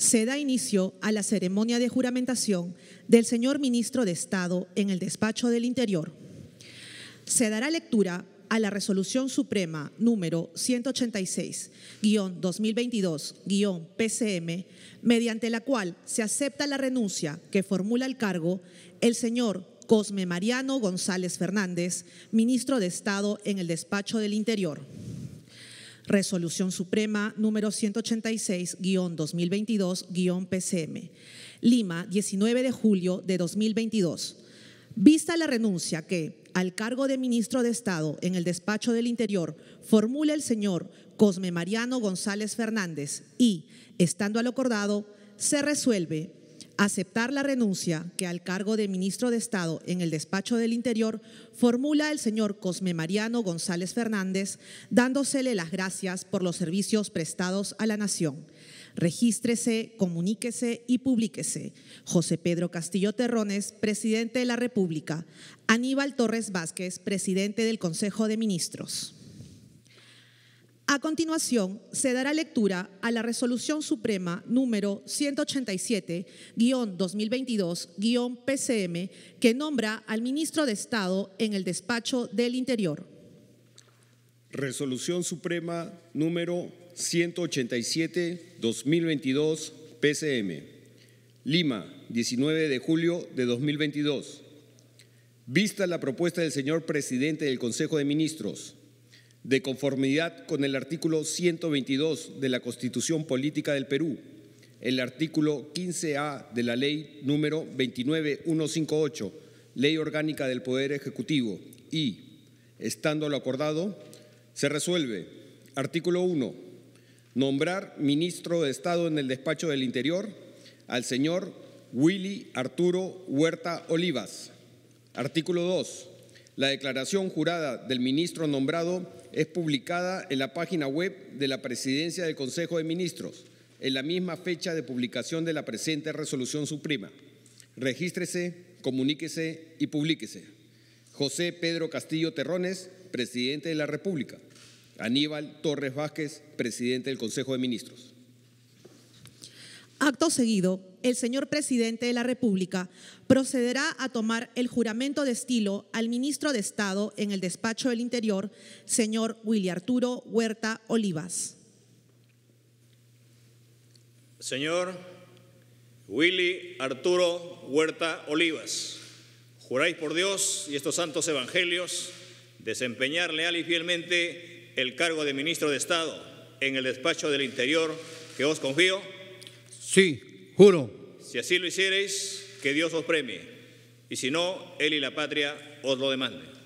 se da inicio a la ceremonia de juramentación del señor ministro de Estado en el despacho del Interior. Se dará lectura a la Resolución Suprema número 186-2022-PCM, mediante la cual se acepta la renuncia que formula el cargo el señor Cosme Mariano González Fernández, ministro de Estado en el despacho del Interior. Resolución Suprema número 186-2022-PCM. Lima, 19 de julio de 2022. Vista la renuncia que, al cargo de ministro de Estado en el despacho del Interior, formula el señor Cosme Mariano González Fernández y, estando a lo acordado, se resuelve aceptar la renuncia que al cargo de ministro de Estado en el despacho del Interior formula el señor Cosme Mariano González Fernández, dándosele las gracias por los servicios prestados a la nación. Regístrese, comuníquese y publíquese. José Pedro Castillo Terrones, presidente de la República. Aníbal Torres Vázquez, presidente del Consejo de Ministros. A continuación, se dará lectura a la Resolución Suprema número 187-2022-PCM que nombra al Ministro de Estado en el despacho del Interior. Resolución Suprema número 187-2022-PCM. Lima, 19 de julio de 2022. Vista la propuesta del señor presidente del Consejo de Ministros de conformidad con el artículo 122 de la Constitución Política del Perú, el artículo 15A de la Ley número 29158, Ley Orgánica del Poder Ejecutivo, y, estando lo acordado, se resuelve, artículo 1, nombrar ministro de Estado en el despacho del Interior al señor Willy Arturo Huerta Olivas. Artículo 2, la declaración jurada del ministro nombrado es publicada en la página web de la Presidencia del Consejo de Ministros en la misma fecha de publicación de la presente resolución suprema. Regístrese, comuníquese y publíquese. José Pedro Castillo Terrones, presidente de la República. Aníbal Torres Vázquez, presidente del Consejo de Ministros. Acto seguido, el señor presidente de la República procederá a tomar el juramento de estilo al ministro de Estado en el despacho del Interior, señor Willy Arturo Huerta Olivas. Señor Willy Arturo Huerta Olivas, juráis por Dios y estos santos evangelios desempeñar leal y fielmente el cargo de ministro de Estado en el despacho del Interior que os confío. Sí, juro. Si así lo hiciereis, que Dios os premie, y si no, Él y la patria os lo demanden.